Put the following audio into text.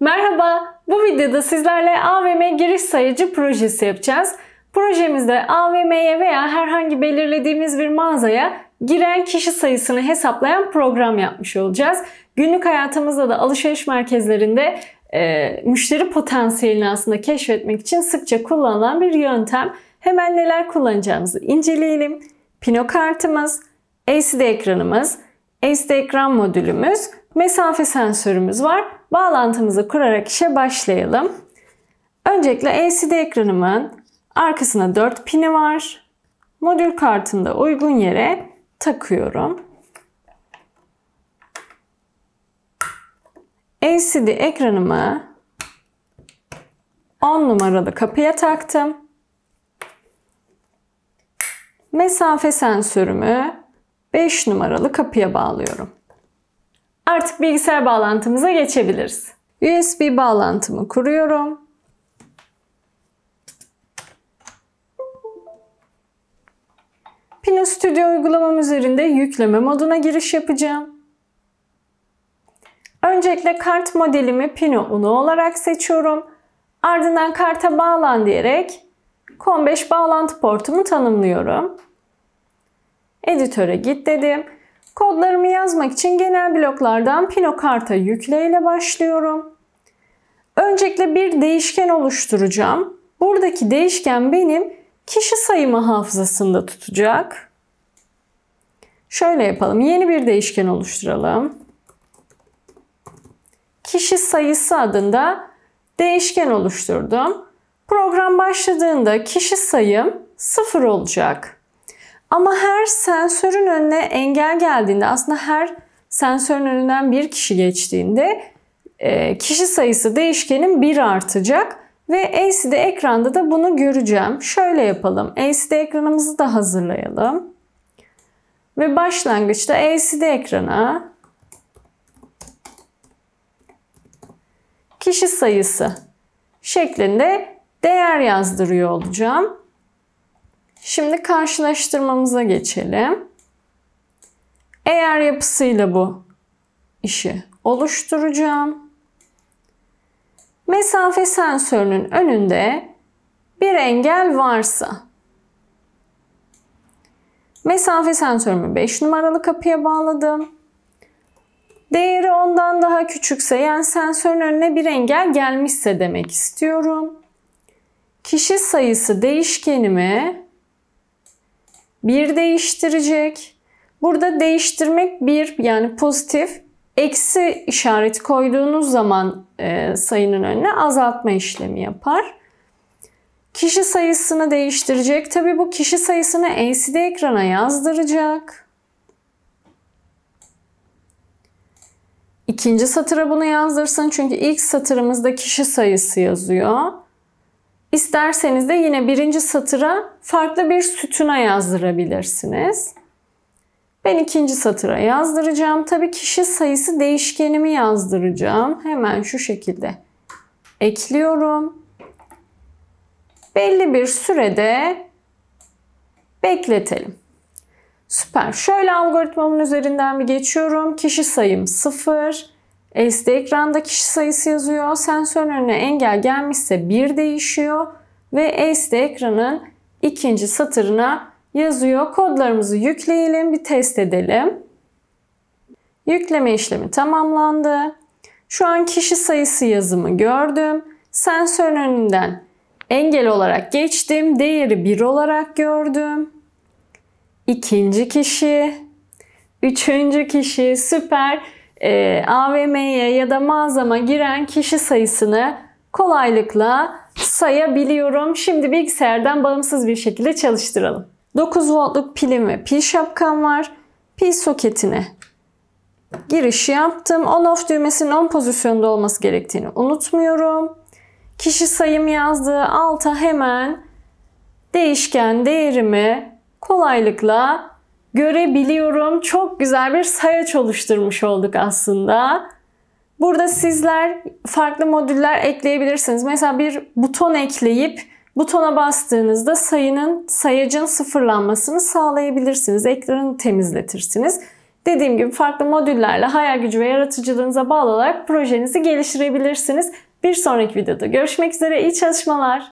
Merhaba, bu videoda sizlerle AVM giriş sayıcı projesi yapacağız. Projemizde AVM'ye veya herhangi belirlediğimiz bir mağazaya giren kişi sayısını hesaplayan program yapmış olacağız. Günlük hayatımızda da alışveriş merkezlerinde e, müşteri potansiyelini aslında keşfetmek için sıkça kullanılan bir yöntem. Hemen neler kullanacağımızı inceleyelim. Pino kartımız, LCD ekranımız, LCD ekran modülümüz mesafe sensörümüz var. Bağlantımızı kurarak işe başlayalım. Öncelikle LCD ekranımın arkasına 4 pini var. Modül kartında uygun yere takıyorum. LCD ekranımı 10 numaralı kapıya taktım. Mesafe sensörümü 5 numaralı kapıya bağlıyorum. Artık bilgisayar bağlantımıza geçebiliriz. USB bağlantımı kuruyorum. Pino Studio uygulamam üzerinde yükleme moduna giriş yapacağım. Öncelikle kart modelimi Pino Uno olarak seçiyorum. Ardından karta bağlan diyerek COM5 bağlantı portumu tanımlıyorum. Editöre git dedim. Kodlarımı yazmak için genel bloklardan Pinokarta yükle ile başlıyorum. Öncelikle bir değişken oluşturacağım. Buradaki değişken benim kişi sayımı hafızasında tutacak. Şöyle yapalım. Yeni bir değişken oluşturalım. Kişi sayısı adında değişken oluşturdum. Program başladığında kişi sayım 0 olacak. Ama her sensörün önüne engel geldiğinde aslında her sensörün önünden bir kişi geçtiğinde e, kişi sayısı değişkenin 1 artacak ve LCD ekranda da bunu göreceğim. Şöyle yapalım. LCD ekranımızı da hazırlayalım. Ve başlangıçta LCD ekrana kişi sayısı şeklinde değer yazdırıyor olacağım. Şimdi karşılaştırmamıza geçelim. Eğer yapısıyla bu işi oluşturacağım. Mesafe sensörünün önünde bir engel varsa mesafe sensörümü 5 numaralı kapıya bağladım. Değeri ondan daha küçükse yani sensörün önüne bir engel gelmişse demek istiyorum. Kişi sayısı değişkenimi bir değiştirecek. Burada değiştirmek bir yani pozitif eksi işareti koyduğunuz zaman e, sayının önüne azaltma işlemi yapar. Kişi sayısını değiştirecek. Tabi bu kişi sayısını LCD ekrana yazdıracak. İkinci satıra bunu yazdırsın çünkü ilk satırımızda kişi sayısı yazıyor. İsterseniz de yine birinci satıra farklı bir sütuna yazdırabilirsiniz. Ben ikinci satıra yazdıracağım. Tabii kişi sayısı değişkenimi yazdıracağım. Hemen şu şekilde ekliyorum. Belli bir sürede bekletelim. Süper. Şöyle algoritmamın üzerinden bir geçiyorum. Kişi sayım 0. LCD e, ekranda kişi sayısı yazıyor. Sensörün önüne engel gelmişse 1 değişiyor ve LCD e, ekranın ikinci satırına yazıyor. Kodlarımızı yükleyelim, bir test edelim. Yükleme işlemi tamamlandı. Şu an kişi sayısı yazımı gördüm. Sensörün önünden engel olarak geçtim. Değeri 1 olarak gördüm. İkinci kişi, üçüncü kişi süper e, AVM'ye ya da mağazama giren kişi sayısını kolaylıkla sayabiliyorum. Şimdi bilgisayardan bağımsız bir şekilde çalıştıralım. 9 voltluk pilim ve pil şapkam var. Pil soketine giriş yaptım. On off düğmesinin on pozisyonda olması gerektiğini unutmuyorum. Kişi sayım yazdığı alta hemen değişken değerimi kolaylıkla görebiliyorum. Çok güzel bir sayaç oluşturmuş olduk aslında. Burada sizler farklı modüller ekleyebilirsiniz. Mesela bir buton ekleyip butona bastığınızda sayının sayacın sıfırlanmasını sağlayabilirsiniz. Ekranı temizletirsiniz. Dediğim gibi farklı modüllerle hayal gücü ve yaratıcılığınıza bağlı olarak projenizi geliştirebilirsiniz. Bir sonraki videoda görüşmek üzere. İyi çalışmalar.